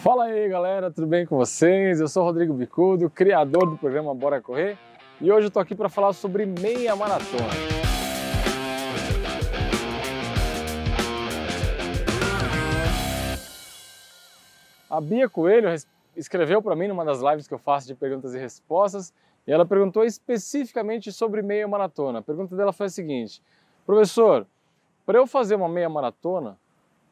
Fala aí galera, tudo bem com vocês? Eu sou Rodrigo Bicudo, criador do programa Bora Correr, e hoje eu tô aqui para falar sobre meia maratona. A Bia Coelho escreveu para mim numa das lives que eu faço de perguntas e respostas, e ela perguntou especificamente sobre meia maratona. A pergunta dela foi a seguinte: Professor, para eu fazer uma meia maratona,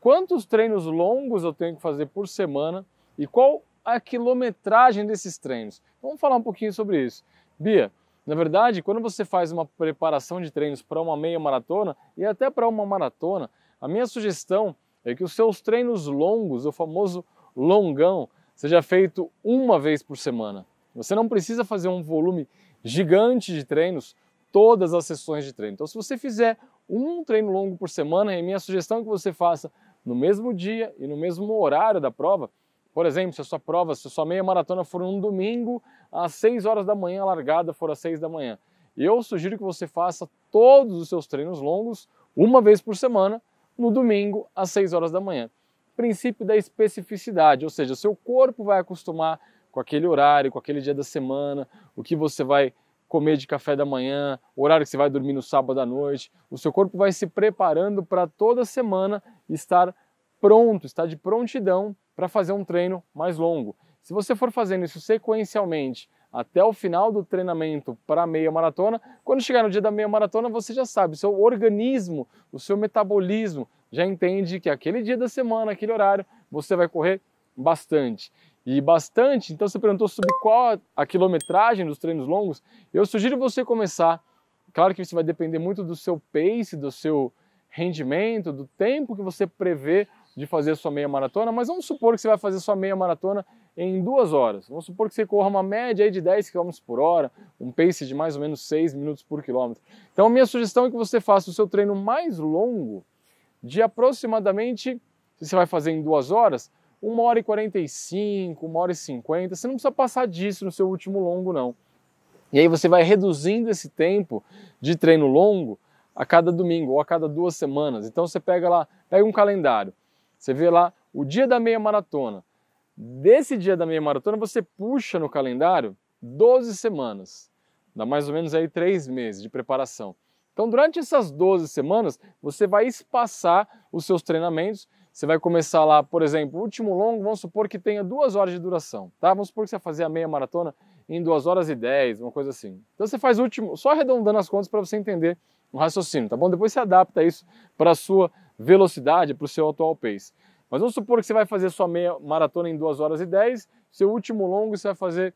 quantos treinos longos eu tenho que fazer por semana e qual a quilometragem desses treinos. Então, vamos falar um pouquinho sobre isso. Bia, na verdade, quando você faz uma preparação de treinos para uma meia maratona e até para uma maratona, a minha sugestão é que os seus treinos longos, o famoso longão, seja feito uma vez por semana. Você não precisa fazer um volume gigante de treinos todas as sessões de treino. Então, se você fizer um treino longo por semana, a é minha sugestão é que você faça no mesmo dia e no mesmo horário da prova. Por exemplo, se a sua prova, se a sua meia maratona for um domingo, às 6 horas da manhã, a largada for às 6 da manhã. Eu sugiro que você faça todos os seus treinos longos, uma vez por semana, no domingo, às 6 horas da manhã. Princípio da especificidade, ou seja, seu corpo vai acostumar com aquele horário, com aquele dia da semana, o que você vai comer de café da manhã, o horário que você vai dormir no sábado à noite. O seu corpo vai se preparando para toda semana estar pronto, estar de prontidão para fazer um treino mais longo. Se você for fazendo isso sequencialmente até o final do treinamento para a meia maratona, quando chegar no dia da meia maratona, você já sabe, seu organismo, o seu metabolismo já entende que aquele dia da semana, aquele horário, você vai correr bastante e bastante. Então você perguntou sobre qual a quilometragem dos treinos longos. Eu sugiro você começar. Claro que isso vai depender muito do seu pace, do seu rendimento, do tempo que você prevê de fazer sua meia maratona, mas vamos supor que você vai fazer sua meia maratona em duas horas. Vamos supor que você corra uma média de 10 km por hora, um pace de mais ou menos 6 minutos por quilômetro. Então, a minha sugestão é que você faça o seu treino mais longo, de aproximadamente, se você vai fazer em duas horas, 1 hora e 45, uma hora e 50. Você não precisa passar disso no seu último longo, não. E aí você vai reduzindo esse tempo de treino longo a cada domingo ou a cada duas semanas. Então você pega lá, pega um calendário, você vê lá o dia da meia maratona. Desse dia da meia maratona você puxa no calendário 12 semanas. Dá mais ou menos aí três meses de preparação. Então, durante essas 12 semanas, você vai espaçar os seus treinamentos você vai começar lá, por exemplo, o último longo, vamos supor que tenha duas horas de duração, tá? Vamos supor que você vai fazer a meia maratona em duas horas e dez, uma coisa assim. Então você faz o último, só arredondando as contas para você entender o raciocínio, tá bom? Depois você adapta isso para a sua velocidade, para o seu atual pace. Mas vamos supor que você vai fazer sua meia maratona em duas horas e dez, seu último longo você vai fazer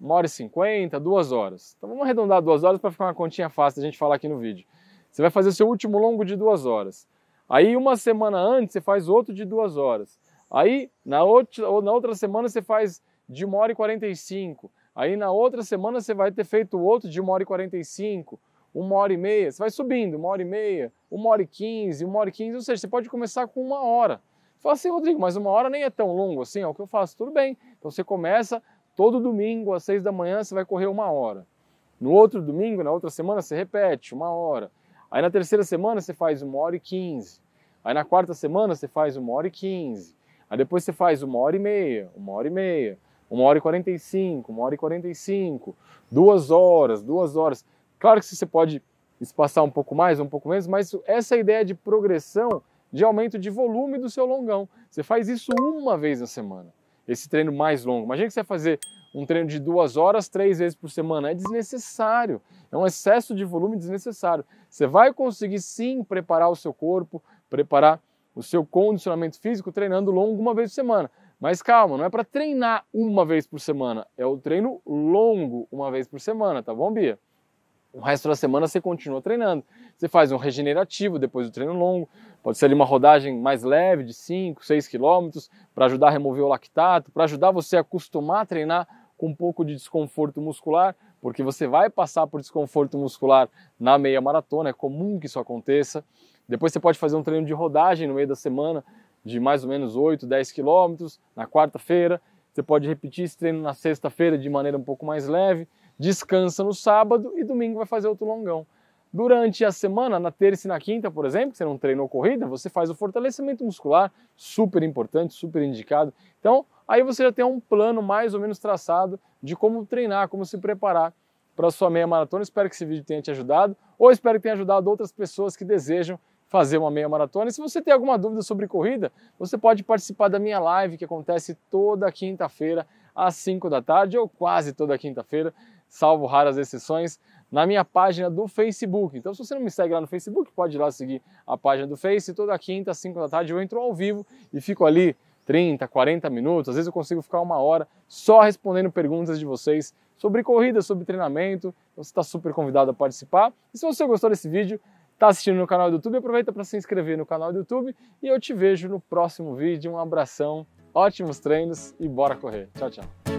uma hora e cinquenta, duas horas. Então vamos arredondar duas horas para ficar uma continha fácil da gente falar aqui no vídeo. Você vai fazer seu último longo de duas horas. Aí uma semana antes você faz outro de duas horas. Aí na outra, ou na outra semana você faz de uma hora e quarenta e cinco. Aí na outra semana você vai ter feito outro de uma hora e quarenta e cinco, uma hora e meia. Você vai subindo, uma hora e meia, uma hora e quinze, uma hora e quinze. Ou seja, você pode começar com uma hora. Fala assim, Rodrigo, mas uma hora nem é tão longo assim, é o que eu faço. Tudo bem. Então você começa todo domingo às seis da manhã, você vai correr uma hora. No outro domingo, na outra semana, você repete uma hora. Aí na terceira semana você faz uma hora e quinze. Aí na quarta semana você faz uma hora e quinze. Aí depois você faz uma hora e meia, uma hora e meia, uma hora e quarenta e cinco, uma hora e quarenta e cinco, duas horas, duas horas. Claro que você pode espaçar um pouco mais, um pouco menos, mas essa ideia de progressão, de aumento de volume do seu longão. Você faz isso uma vez na semana, esse treino mais longo. Imagina que você vai fazer um treino de duas horas, três vezes por semana. É desnecessário, é um excesso de volume desnecessário. Você vai conseguir sim preparar o seu corpo, preparar o seu condicionamento físico treinando longo uma vez por semana. Mas calma, não é para treinar uma vez por semana, é o treino longo uma vez por semana, tá bom, Bia? o resto da semana você continua treinando. Você faz um regenerativo depois do treino longo, pode ser ali uma rodagem mais leve de 5, 6 quilômetros, para ajudar a remover o lactato, para ajudar você a acostumar a treinar com um pouco de desconforto muscular, porque você vai passar por desconforto muscular na meia maratona, é comum que isso aconteça. Depois você pode fazer um treino de rodagem no meio da semana, de mais ou menos 8, 10 quilômetros, na quarta-feira. Você pode repetir esse treino na sexta-feira de maneira um pouco mais leve descansa no sábado e domingo vai fazer outro longão. Durante a semana, na terça e na quinta, por exemplo, que você não treinou corrida, você faz o fortalecimento muscular, super importante, super indicado. Então, aí você já tem um plano mais ou menos traçado de como treinar, como se preparar para a sua meia maratona. Espero que esse vídeo tenha te ajudado, ou espero que tenha ajudado outras pessoas que desejam fazer uma meia maratona. E se você tem alguma dúvida sobre corrida, você pode participar da minha live que acontece toda quinta-feira às 5 da tarde ou quase toda quinta-feira salvo raras exceções, na minha página do Facebook. Então, se você não me segue lá no Facebook, pode ir lá seguir a página do Face. Toda quinta, às 5 da tarde, eu entro ao vivo e fico ali 30, 40 minutos. Às vezes eu consigo ficar uma hora só respondendo perguntas de vocês sobre corrida, sobre treinamento. Então, você está super convidado a participar. E se você gostou desse vídeo, está assistindo no canal do YouTube, aproveita para se inscrever no canal do YouTube. E eu te vejo no próximo vídeo. Um abração, ótimos treinos e bora correr. Tchau, tchau.